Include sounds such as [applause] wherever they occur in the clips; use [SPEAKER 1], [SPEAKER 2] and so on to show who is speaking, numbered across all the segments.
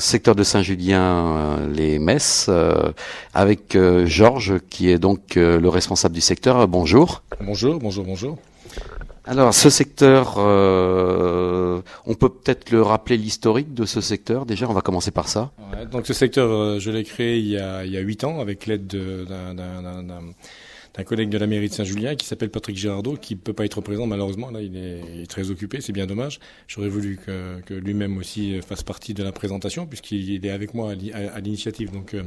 [SPEAKER 1] secteur de Saint-Julien, euh, les messes, euh, avec euh, Georges qui est donc le responsable du secteur. Bonjour. Bonjour, bonjour, bonjour. Alors ce secteur, on peut peut-être le rappeler l'historique de ce secteur déjà, on va commencer par ça.
[SPEAKER 2] donc ce secteur, je l'ai créé il y a huit ans avec l'aide d'un un collègue de la mairie de Saint-Julien qui s'appelle Patrick Gérardot, qui ne peut pas être présent malheureusement. Là, il est, très occupé, c'est bien dommage. J'aurais voulu que, lui-même aussi euh, fasse partie de la présentation, puisqu'il est avec moi à l'initiative donc euh,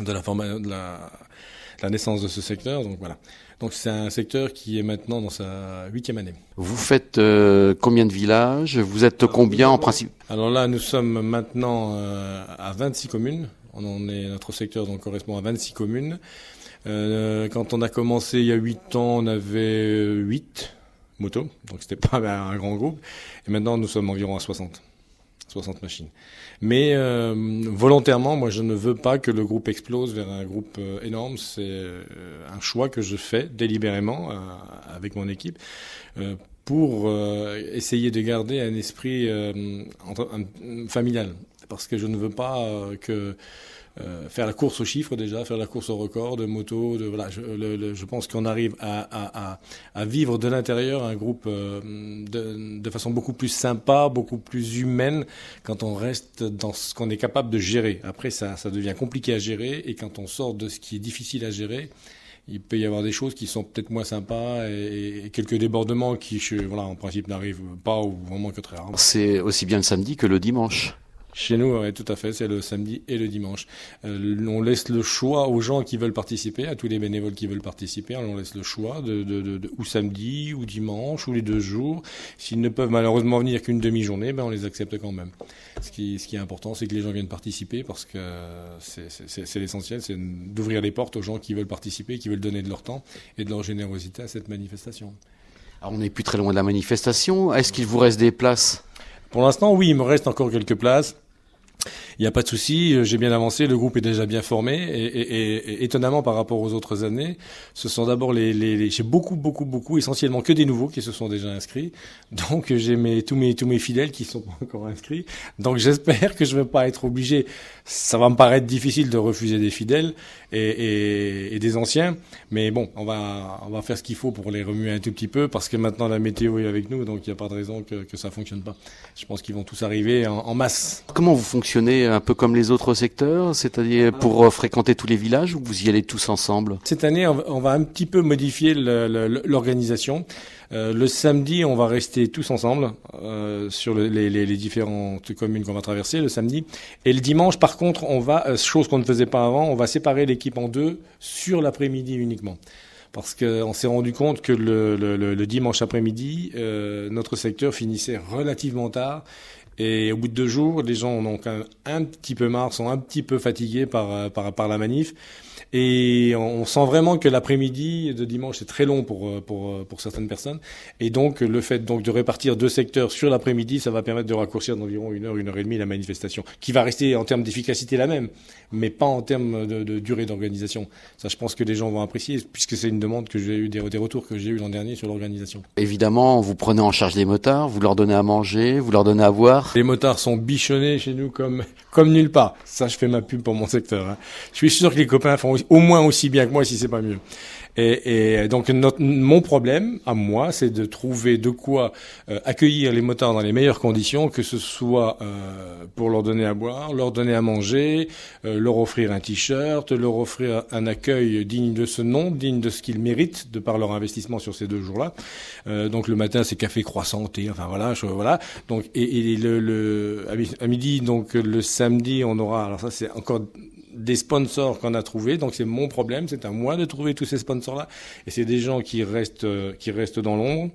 [SPEAKER 2] de la, de la, naissance de ce secteur. Donc voilà. Donc c'est un secteur qui est maintenant dans sa huitième année.
[SPEAKER 1] Vous faites euh, combien de villages Vous êtes combien en principe
[SPEAKER 2] Alors là, nous sommes maintenant à 26 communes. On en est, notre secteur donc, correspond à 26 communes. Euh, quand on a commencé il y a 8 ans, on avait 8 euh, motos, donc c'était pas bah, un grand groupe. Et maintenant, nous sommes environ à 60. 60 machines. Mais euh, volontairement, moi, je ne veux pas que le groupe explose vers un groupe euh, énorme. C'est un choix que je fais délibérément avec mon équipe pour essayer de garder un esprit entre, familial parce que je ne veux pas euh, que euh, faire la course aux chiffres déjà, faire la course aux records de moto. De, voilà, je, je pense qu'on arrive à, à, à, à, vivre de l'intérieur un groupe euh, de, de, façon beaucoup plus sympa, beaucoup plus humaine quand on reste dans ce qu'on est capable de gérer. Après, ça, ça devient compliqué à gérer et quand on sort de ce qui est difficile à gérer, il peut y avoir des choses qui sont peut-être moins sympas et, quelques débordements qui, voilà, en principe, n'arrivent pas ou vraiment que très rarement.
[SPEAKER 1] C'est aussi bien le samedi que le dimanche. Chez nous,
[SPEAKER 2] oui, tout à fait, c'est le samedi et le dimanche. Euh, on laisse le choix aux gens qui veulent participer, à tous les bénévoles qui veulent participer, hein, on laisse le choix de, de, de, ou samedi, ou dimanche, ou les deux jours. S'ils ne peuvent malheureusement venir qu'une demi-journée, ben on les accepte quand même. Ce qui, ce qui est important, c'est que les gens viennent participer parce que c'est l'essentiel, c'est d'ouvrir les portes aux gens qui veulent participer, qui veulent donner de leur temps et de leur générosité à cette manifestation.
[SPEAKER 1] Alors on n'est plus très loin de la
[SPEAKER 2] manifestation. Est-ce qu'il vous reste des places pour l'instant, oui, il me reste encore quelques places il n'y a pas de souci, euh, j'ai bien avancé, le groupe est déjà bien formé. Et, étonnamment par rapport aux autres années, ce sont d'abord les, les, les j'ai beaucoup, beaucoup, beaucoup, essentiellement que des nouveaux qui se sont déjà inscrits. Donc euh, j'ai mes, tous mes tous mes fidèles qui sont [laughs] pas encore inscrits. Donc j'espère que je ne vais pas être obligé. Ça va me paraître difficile de refuser des fidèles et, des anciens, mais bon, on va on va faire ce qu'il faut pour les remuer un tout petit peu parce que maintenant la météo est avec nous, donc il n'y a pas de raison que, que ça fonctionne pas. Je pense qu'ils vont tous arriver en masse.
[SPEAKER 1] Comment vous fonctionnez un peu comme les autres secteurs, c'est-à-dire ah. pour euh, fréquenter tous les villages ou vous y allez tous ensemble
[SPEAKER 2] Cette année, on va un petit peu modifier l'organisation. Euh, le samedi, on va rester tous ensemble euh, sur les, différentes communes qu'on va traverser le samedi. Et le dimanche, par contre, on va, chose qu'on ne faisait pas avant, on va séparer l'équipe en deux sur l'après-midi uniquement. Parce qu'on s'est rendu compte que le, dimanche après-midi, notre secteur finissait relativement tard et au bout de deux jours, les gens ont quand un petit peu marre, sont un petit peu fatigués par, euh, par, par la manif. Et on sent vraiment que l'après-midi de dimanche c'est très long pour, euh, pour, euh, pour certaines personnes. Et donc le fait donc de répartir deux secteurs sur l'après-midi, ça va permettre de raccourcir d'environ une heure, une heure et demie la manifestation, qui va rester en termes d'efficacité la même, mais pas en termes de, durée d'organisation. Ça, je pense que les gens vont apprécier, puisque c'est une demande que j'ai eu des, retours que j'ai eu l'an dernier sur l'organisation.
[SPEAKER 1] Évidemment, vous prenez en charge les motards, vous leur donnez à manger, vous leur donnez à voir. Les motards sont bichonnés chez nous comme
[SPEAKER 2] [laughs] comme nulle part. Ça, je fais ma pub pour mon secteur. Hein. Je suis sûr que les copains au moins aussi bien que moi, si c'est pas mieux. Et, donc mon problème à moi, c'est de trouver de quoi euh, accueillir les motards dans les meilleures conditions, que ce soit euh, pour leur donner à boire, leur donner à manger, euh, leur offrir un t-shirt, leur offrir un accueil digne de ce nom, digne de ce qu'ils méritent de par leur investissement sur ces deux jours-là. donc le matin, c'est café croissant, et enfin voilà, voilà. Donc et, le, le, à midi, donc le samedi, on aura. Alors ça, c'est encore des sponsors qu'on a trouvés. Donc c'est mon problème, c'est à moi de trouver tous ces sponsors-là. Et c'est des gens qui restent, euh, qui restent dans l'ombre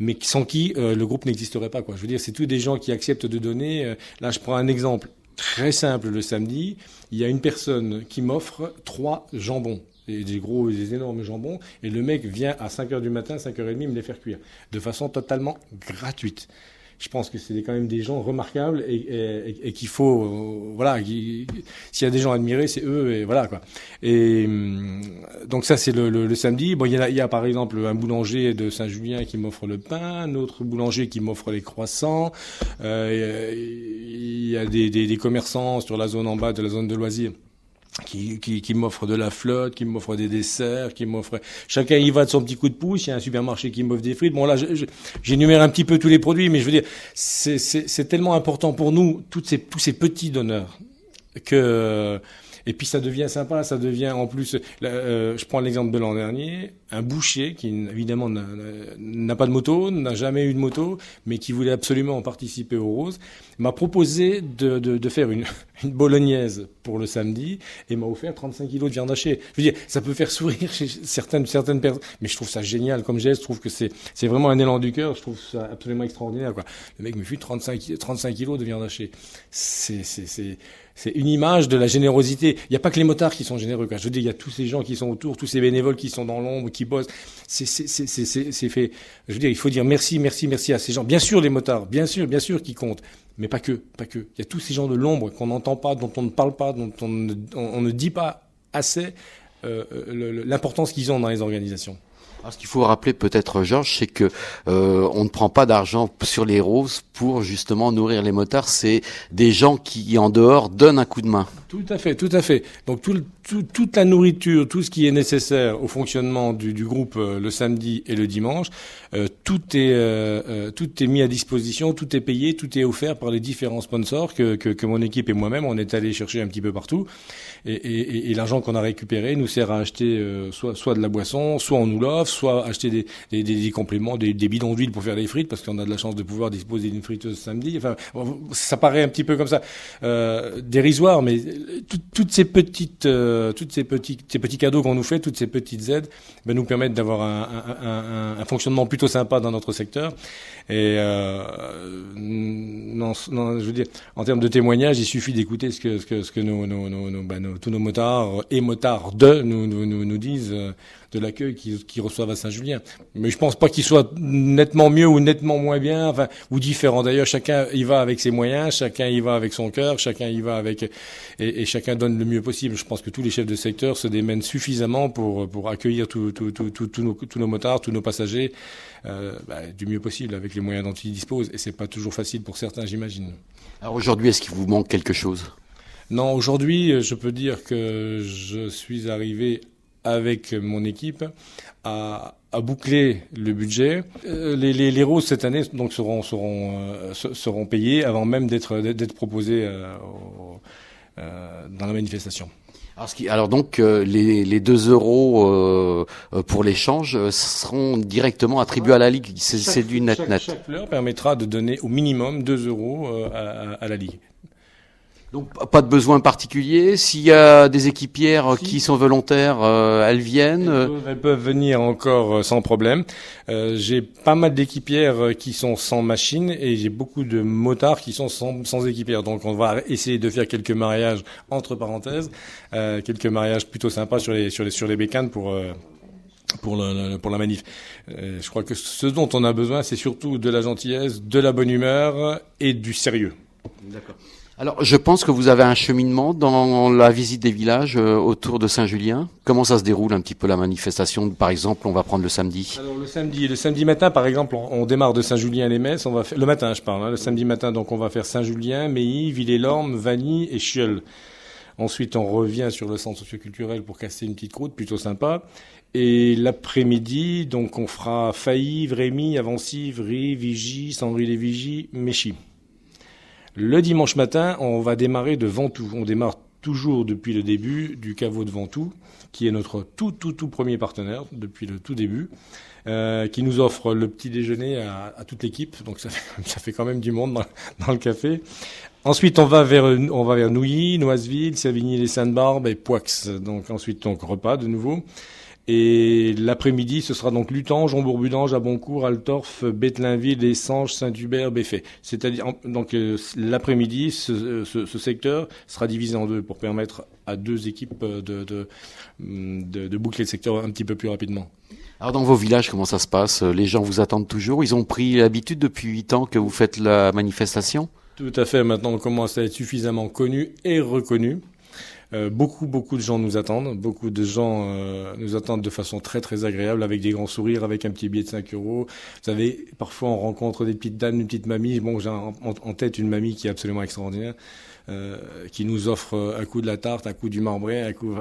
[SPEAKER 2] mais sans qui euh, le groupe n'existerait pas. Quoi. Je veux dire, c'est tous des gens qui acceptent de donner. Euh, là, je prends un exemple très simple. Le samedi, il y a une personne qui m'offre trois jambons. Et des gros, des énormes jambons, et le mec vient à 5h du matin, 5h30 me les faire cuire, de façon totalement gratuite je pense que c'est quand même des gens remarquables et, qu'il faut, voilà, s'il y a des gens admirés, c'est eux et voilà quoi. Et hum, donc ça c'est le, samedi. Bon, il y, a, y, a, par exemple un boulanger de Saint-Julien qui m'offre le pain, un autre boulanger qui m'offre les croissants. Euh, il y a des, des commerçants sur la zone en bas de la zone de loisirs qui, qui, qui m'offre de la flotte, qui m'offre des desserts, qui m'offre... Chacun y va de son petit coup de pouce, il y a un supermarché qui m'offre des frites. Bon là, j'énumère un petit peu tous les produits, mais je veux dire, c'est tellement important pour nous, toutes ces, tous ces petits donneurs, que... Et puis ça devient sympa, ça devient en plus... Euh, je prends l'exemple de l'an dernier, un boucher qui évidemment n'a pas de moto, n'a jamais eu de moto, mais qui voulait absolument participer aux roses, m'a proposé de, de, de faire une, [laughs] une, bolognaise pour le samedi et m'a offert 35 kilos de viande hachée. Je veux dire, ça peut faire sourire chez certaines, certaines personnes, mais je trouve ça génial comme geste, je trouve que c'est, c'est vraiment un élan du cœur, je trouve ça absolument extraordinaire. Quoi. Le mec me fut 35, kilos de viande hachée. C'est, c'est, c'est, une image de la générosité. Il n'y a pas que les motards qui sont généreux. Quoi. Je veux dire, il y a tous ces gens qui sont autour, tous ces bénévoles qui sont dans l'ombre, qui bossent. C'est, c'est, c'est, c'est, c'est fait. Je veux dire, il faut dire merci, merci, merci à ces gens. Bien sûr, les motards, bien sûr, bien sûr, qui comptent mais pas que, pas que. Il y a tous ces gens de l'ombre qu'on n'entend pas, dont on ne parle pas, dont on ne, dit pas assez euh, euh, l'importance qu'ils ont dans les organisations.
[SPEAKER 1] Alors, ah, ce qu'il faut rappeler peut-être, Georges, c'est que euh, on ne prend pas d'argent sur les roses pour justement nourrir les motards. C'est des gens qui, en dehors, donnent un coup de main.
[SPEAKER 2] Tout à fait, tout à fait. Donc tout, toute la nourriture, tout ce qui est nécessaire au fonctionnement du, du groupe euh, le samedi et le dimanche, euh, tout est euh, tout est mis à disposition, tout est payé, tout est offert par les différents sponsors que, que, que mon équipe et moi-même on est allé chercher un petit peu partout. Et, et, et, l'argent qu'on a récupéré nous sert à acheter soit soit de la boisson, soit on nous l'offre soit acheter des, des, compléments, des, bidons d'huile pour faire des frites, parce qu'on a de la chance de pouvoir disposer d'une friteuse samedi. Enfin, ça paraît un petit peu comme ça euh, dérisoire, mais toutes ces petites, euh, toutes ces petits, ces petits cadeaux qu'on nous fait, toutes ces petites aides, ben, nous permettent d'avoir un, fonctionnement plutôt sympa dans notre secteur. Et euh, non, non, je veux dire, en termes de témoignages, il suffit d'écouter ce que, ce que, nos, nos, ben, nos, tous nos motards et motards de nous, nous, nous, disent de l'accueil qu'ils qui reçoivent à Saint-Julien. Mais je pense pas qu'il soit nettement mieux ou nettement moins bien, enfin, ou différent. D'ailleurs, chacun y va avec ses moyens, chacun y va avec son cœur, chacun y va avec, et, chacun donne le mieux possible. Je pense que tous les chefs de secteur se démènent suffisamment pour, pour accueillir tous nos, nos, motards, tous nos passagers, euh, bah, du mieux possible avec les moyens dont ils disposent. Et c'est pas toujours facile pour certains, j'imagine.
[SPEAKER 1] Alors aujourd'hui, est-ce qu'il vous manque quelque chose
[SPEAKER 2] non, aujourd'hui, je peux dire que je suis arrivé avec mon équipe à, boucler le budget. Euh, les, les, roses cette année donc seront seront euh, seront payées avant même d'être d'être proposées euh, dans la manifestation.
[SPEAKER 1] Alors, ce qui, alors donc les, les 2 euros pour l'échange seront directement attribués à la Ligue. C'est du net-net.
[SPEAKER 2] Chaque, fleur permettra de donner au minimum 2 euros à la Ligue. Donc
[SPEAKER 1] pas de besoin particulier. S'il y a des équipières euh, qui sont volontaires, euh, elles
[SPEAKER 2] viennent. Euh, elles peuvent, venir encore sans problème. j'ai pas mal d'équipières qui sont sans machine et j'ai beaucoup de motards qui sont sans, équipières. Donc on va essayer de faire quelques mariages entre parenthèses, quelques mariages plutôt sympas sur les sur les sur les bécanes pour pour, pour la manif. je crois que ce dont on a besoin, c'est surtout de la gentillesse, de la bonne humeur et du sérieux.
[SPEAKER 1] D'accord. Alors, je pense que vous avez un cheminement dans la visite des villages euh, autour de Saint-Julien. Comment ça se déroule un petit peu la manifestation Par exemple, on va prendre le samedi.
[SPEAKER 2] Alors le samedi, le samedi matin, par exemple, on, démarre de Saint-Julien les messes. On va faire, le matin, je parle. Hein. le samedi matin, donc on va faire Saint-Julien, Meilly, Villers-l'Orme, Vanny et Chiol. Ensuite, on revient sur le centre socioculturel pour casser une petite croûte, plutôt sympa. Et l'après-midi, donc on fera Failly, Vrémy, Vry, Vigie, sandry les vigy Méchy. Le dimanche matin, on va démarrer de Ventoux. On démarre toujours depuis le début du caveau de Ventoux, qui est notre tout, tout, tout premier partenaire depuis le tout début, euh, qui nous offre le petit déjeuner à, à toute l'équipe. Donc ça fait, [laughs] ça quand même du monde dans, le café. Ensuite, on va vers, on va vers Nouilly, Noiseville, Savigny-les-Sainte-Barbe et Poix. Donc ensuite, donc repas de nouveau. Et l'après-midi, ce sera donc Lutange, Hombourg-Budange, Aboncourt, Altorf, Bethlenville, Essange, Saint-Hubert, Beffet. C'est-à-dire, donc euh, l'après-midi, euh, ce, secteur sera divisé en deux pour permettre à deux équipes euh, hum, de, de boucler le secteur
[SPEAKER 1] un petit peu plus rapidement. Alors dans vos villages, comment ça se passe Les gens vous attendent toujours Ils ont pris l'habitude depuis huit ans que vous faites la manifestation
[SPEAKER 2] Tout à fait, maintenant on commence à être suffisamment connu et reconnu euh, beaucoup, beaucoup de gens nous attendent. Beaucoup de gens euh, nous attendent de façon très, très agréable, avec des grands sourires, avec un petit billet de 5 euros. Vous savez, parfois on rencontre des petites dames, une petite mamie. Bon, j'ai en, tête une mamie qui est absolument extraordinaire. Euh, qui nous offre un coup de la tarte, un coup du marbré, un coup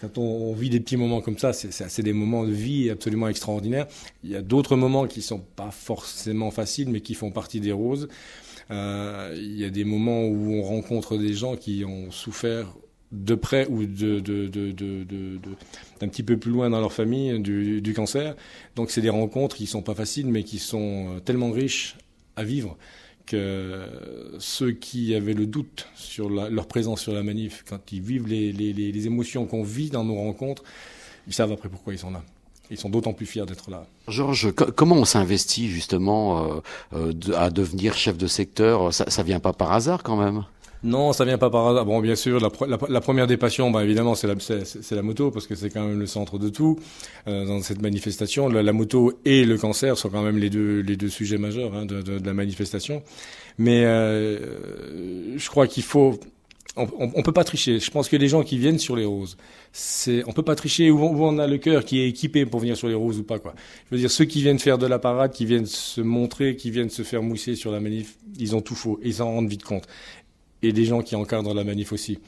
[SPEAKER 2] Quand on, vit des petits moments comme ça, c'est des moments de vie absolument extraordinaires. Il y a d'autres moments qui sont pas forcément faciles, mais qui font partie des roses. il y a des moments où on rencontre des gens qui ont souffert de près ou de, d'un petit peu plus loin dans leur famille du, cancer. Donc c'est des rencontres qui ne sont pas faciles, mais qui sont euh, tellement riches à vivre que ceux qui avaient le doute sur leur présence sur la manif, quand ils vivent les, émotions qu'on vit dans nos rencontres, ils savent après pourquoi ils sont là. Ils sont d'autant plus fiers d'être là.
[SPEAKER 1] Georges, comment on s'investit justement euh, euh, à devenir chef de secteur ça, ça vient pas par hasard quand même
[SPEAKER 2] non, ça vient pas par Bon, bien sûr, la, première des passions, bah, évidemment, c'est la, la moto, parce que c'est quand même le centre de tout euh, dans cette manifestation. La, moto et le cancer sont quand même les deux, sujets majeurs hein, de, la manifestation. Mais euh, je crois qu'il faut... On, ne peut pas tricher. Je pense que les gens qui viennent sur les roses, c'est, on peut pas tricher où, on a le cœur qui est équipé pour venir sur les roses ou pas quoi. Je veux dire, ceux qui viennent faire de la parade, qui viennent se montrer, qui viennent se faire mousser sur la manif, ils ont tout faux, ils s'en rendent vite compte et des gens qui encadrent la manif aussi.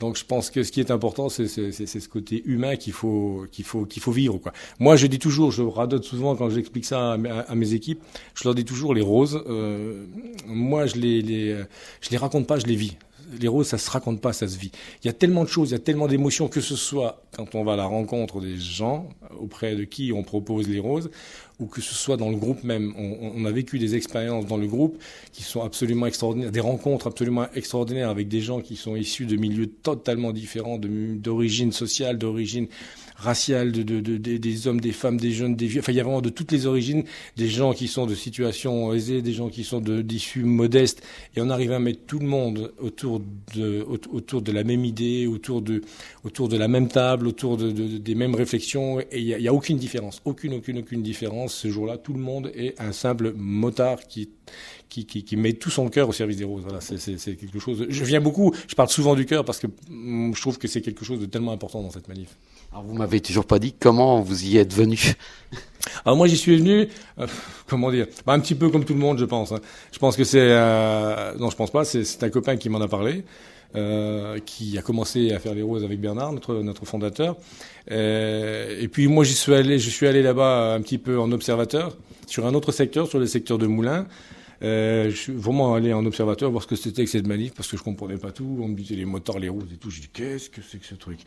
[SPEAKER 2] Donc je pense que ce qui est important, c'est ce côté humain qu'il faut, qu'il faut, faut vivre. Quoi. Moi, je dis toujours, je radote souvent quand j'explique ça à, mes équipes, je leur dis toujours les roses. Euh, moi, je les, les, euh, je les raconte pas, je les vis les roses, ça se raconte pas, ça se vit. Il y a tellement de choses, il y a tellement d'émotions, que ce soit quand on va à la rencontre des gens auprès de qui on propose les roses, ou que ce soit dans le groupe même. On, a vécu des expériences dans le groupe qui sont absolument extraordinaires, des rencontres absolument extraordinaires avec des gens qui sont issus de milieux totalement différents, d'origine sociale, d'origine raciale, de, des hommes, des femmes, des jeunes, des vieux. Enfin, il y a vraiment de toutes les origines, des gens qui sont de situations aisées, des gens qui sont d'issues modestes. Et on arrive à mettre tout le monde autour de, autour de la même idée, autour de, autour de la même table, autour de, des mêmes réflexions. Et il n'y a aucune différence, aucune, aucune, aucune différence ce jour-là, tout le monde est un simple motard qui, qui, qui, met tout son cœur au service des roses. Voilà, c'est quelque chose. Je viens beaucoup, je parle souvent du cœur parce que mm, je trouve que c'est quelque chose de tellement important dans cette manif. Alors vous m'avez
[SPEAKER 1] toujours pas dit comment vous y êtes venu. [laughs] Alors moi j'y suis venu, euh, [laughs] comment dire, bah, un petit peu comme
[SPEAKER 2] tout le monde je pense. Hein. Je pense que c'est, euh, non je pense pas, c'est un copain qui m'en a parlé. Euh, qui a commencé à faire les roses avec Bernard, notre, notre fondateur. Euh, et puis moi, j'y suis allé, je suis allé là-bas un petit peu en observateur sur un autre secteur, sur le secteur de Moulins. Euh, je suis vraiment allé en observateur voir ce que c'était que cette manif parce que je comprenais pas tout. On me disait les moteurs, les roues, et tout. J'ai dit qu'est-ce que c'est que ce truc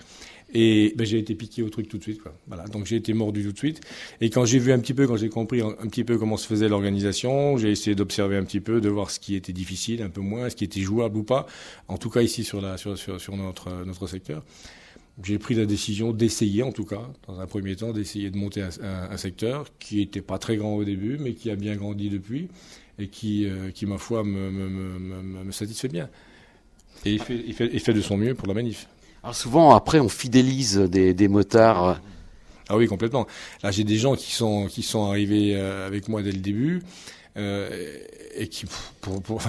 [SPEAKER 2] Et ben, j'ai été piqué au truc tout de suite. Quoi. Voilà. Donc j'ai été mordu tout de suite. Et quand j'ai vu un petit peu, quand j'ai compris un petit peu comment se faisait l'organisation, j'ai essayé d'observer un petit peu, de voir ce qui était difficile, un peu moins, ce qui était jouable ou pas. En tout cas ici sur la sur, sur notre euh, notre secteur j'ai pris la décision d'essayer, en tout cas, dans un premier temps, d'essayer de monter un, secteur qui n'était pas très grand au début, mais qui a bien grandi depuis et qui, euh, qui ma foi, me, satisfait bien. Et il fait, de son mieux pour la manif.
[SPEAKER 1] Alors souvent, après, on fidélise des, des motards.
[SPEAKER 2] Ah oui, complètement. Là, j'ai des gens qui sont, qui sont arrivés euh, avec moi dès le début. Euh, et qui pour, pour,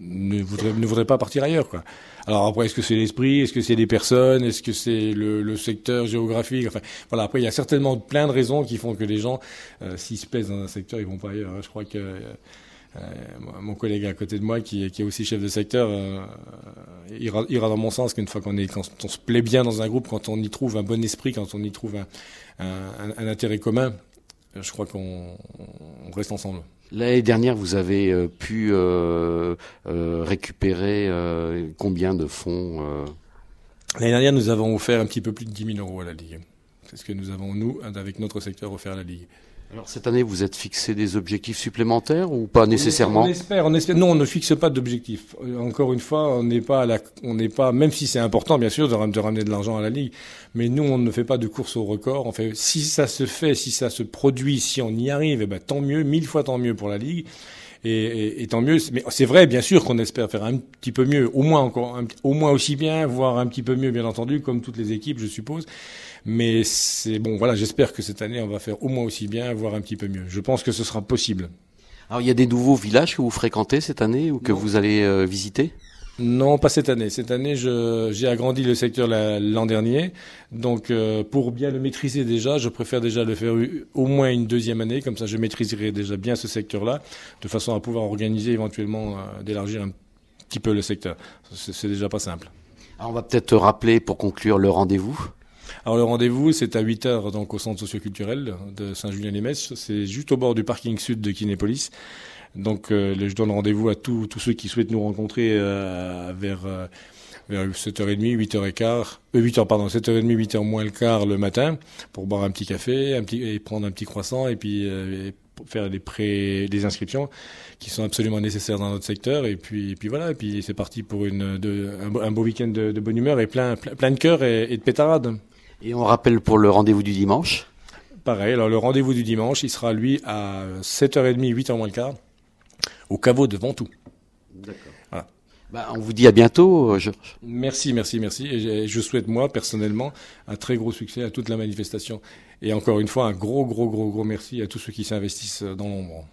[SPEAKER 2] ne, voudrait, ne voudrait pas partir ailleurs. Quoi. Alors après, est-ce que c'est l'esprit Est-ce que c'est des personnes Est-ce que c'est le, le, secteur géographique Enfin, voilà. Après, il y a certainement plein de raisons qui font que les gens, euh, s'ils se plaisent dans un secteur, ils vont pas ailleurs. Je crois que euh, mon collègue à côté de moi, qui, qui est aussi chef de secteur, euh, ira, dans mon sens qu'une fois qu'on est, quand on se plaît bien dans un groupe, quand on y trouve un bon esprit, quand on y trouve un, un, un intérêt commun, je crois qu'on reste ensemble.
[SPEAKER 1] L'année dernière, vous avez euh, pu euh, euh, récupérer combien de fonds
[SPEAKER 2] L'année dernière, nous avons offert un petit peu plus de 10 000 euros à la Ligue. C'est ce que nous avons,
[SPEAKER 1] nous, avec notre secteur, offert à la Ligue. Alors cette année, vous êtes fixé des objectifs supplémentaires ou pas nécessairement on,
[SPEAKER 2] espère, on espère. Non, on ne fixe pas d'objectifs. Euh, encore une fois, on n'est pas on n'est pas, même si c'est important bien sûr de, ramener de l'argent à la ligue, mais nous on ne fait pas de course au record. En fait, si ça se fait, si ça se produit, si on y arrive, eh ben tant mieux, mille fois tant mieux pour la ligue. Et, tant mieux. Mais c'est vrai, bien sûr, qu'on espère faire un petit peu mieux, au moins encore, au moins aussi bien, voire un petit peu mieux, bien entendu, comme toutes les équipes, je suppose. Mais c'est bon, voilà, j'espère que cette année, on va faire au moins aussi bien, voire un petit peu mieux. Je pense que ce sera possible. Alors, il y a des nouveaux villages que vous fréquentez cette année ou que vous allez euh, visiter non, pas cette année. Cette année, j'ai agrandi le secteur l'an dernier. Donc, euh, pour bien le maîtriser déjà, je préfère déjà le faire au moins une deuxième année. Comme ça, je maîtriserai déjà bien ce secteur-là, de façon à pouvoir organiser éventuellement euh, d'élargir un petit peu le secteur. C'est déjà pas simple.
[SPEAKER 1] Alors, on va peut-être rappeler pour conclure le rendez-vous.
[SPEAKER 2] Alors le rendez-vous, c'est à 8h donc au centre socioculturel de Saint-Julien-les-Metz. C'est juste au bord du parking sud de Kinépolis. Donc euh, je donne rendez-vous à tous ceux qui souhaitent nous rencontrer euh, vers euh, vers 7h30, 8h15, euh, 8h, pardon, 7h30, 8h moins le quart le matin pour boire un petit café, un petit, et prendre un petit croissant et puis faire des pré, des inscriptions qui sont absolument nécessaires dans notre secteur et puis, et puis voilà, et puis c'est parti pour une, de, un, beau week-end de, bonne humeur et plein, plein, de cœur et, de pétarade.
[SPEAKER 1] Et on rappelle pour le rendez-vous du dimanche?
[SPEAKER 2] Pareil, alors le rendez-vous du dimanche, il sera lui à 7h30, 8h moins le quart
[SPEAKER 1] au caveau devant tout. D'accord. Bah, on vous dit à bientôt, euh, Georges.
[SPEAKER 2] Merci, merci, merci. Et je souhaite, moi, personnellement, un très gros succès à toute la manifestation. Et encore une fois, un gros, gros, gros, gros merci à tous ceux qui s'investissent dans l'ombre.